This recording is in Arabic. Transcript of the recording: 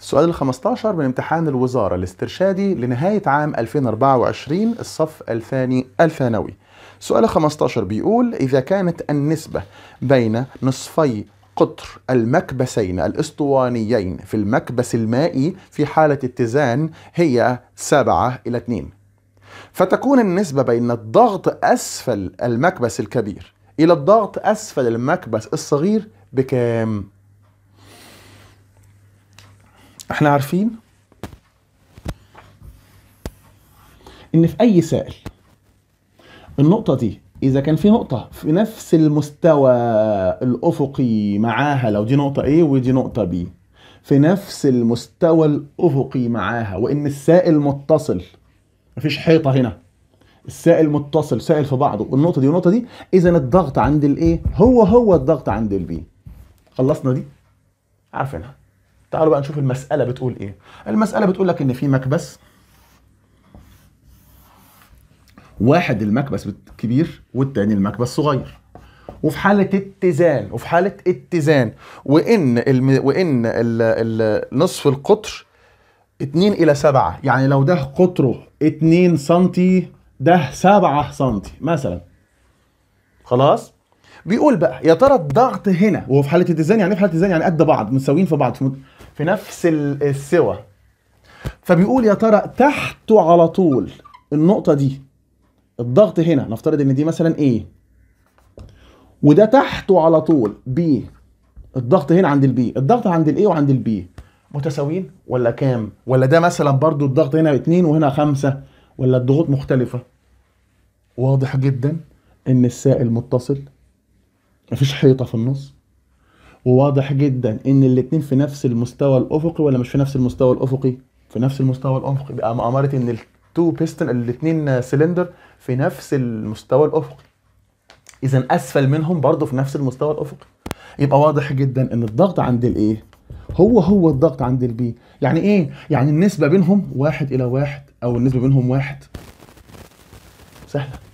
السؤال ال 15 من امتحان الوزارة الاسترشادي لنهاية عام 2024 الصف الثاني الثانوي. سؤال 15 بيقول إذا كانت النسبة بين نصفي قطر المكبسين الاسطوانيين في المكبس المائي في حالة اتزان هي 7 إلى 2 فتكون النسبة بين الضغط أسفل المكبس الكبير إلى الضغط أسفل المكبس الصغير بكام؟ احنا عارفين ان في اي سائل النقطة دي إذا كان في نقطة في نفس المستوى الأفقي معاها لو دي نقطة A ودي نقطة B في نفس المستوى الأفقي معاها وإن السائل متصل مفيش حيطة هنا السائل متصل سائل في بعضه والنقطة دي والنقطة دي إذا الضغط عند الإيه هو هو الضغط عند البي خلصنا دي عارفينها تعالوا بقى نشوف المسألة بتقول إيه المسألة بتقول لك إن في مكبس واحد المكبس كبير والتاني المكبس صغير وفي حالة اتزان وفي حالة اتزان وإن الم... وإن ال... ال... نصف القطر 2 إلى 7 يعني لو ده قطره 2 سنتي ده 7 سنتي مثلا خلاص بيقول بقى يا ترى الضغط هنا وهو في حاله اتزان يعني ايه في حاله اتزان يعني قد بعض متساويين في بعض في نفس السوى فبيقول يا ترى تحته على طول النقطة دي الضغط هنا نفترض ان دي مثلا A وده تحته على طول B الضغط هنا عند البي الضغط عند الاي وعند البي متساويين ولا كام ولا ده مثلا برضو الضغط هنا 2 وهنا 5 ولا الضغوط مختلفة واضح جدا ان السائل متصل مفيش حيطة في النص وواضح جدا ان الاثنين في نفس المستوى الافقي ولا مش في نفس المستوى الافقي في نفس المستوى الافقي بقى مؤامرة ان التو بيستن الاثنين سلندر في نفس المستوى الافقي اذا اسفل منهم برضه في نفس المستوى الافقي يبقى واضح جدا ان الضغط عند الايه هو هو الضغط عند البي يعني ايه يعني النسبه بينهم واحد الى واحد او النسبه بينهم واحد سهله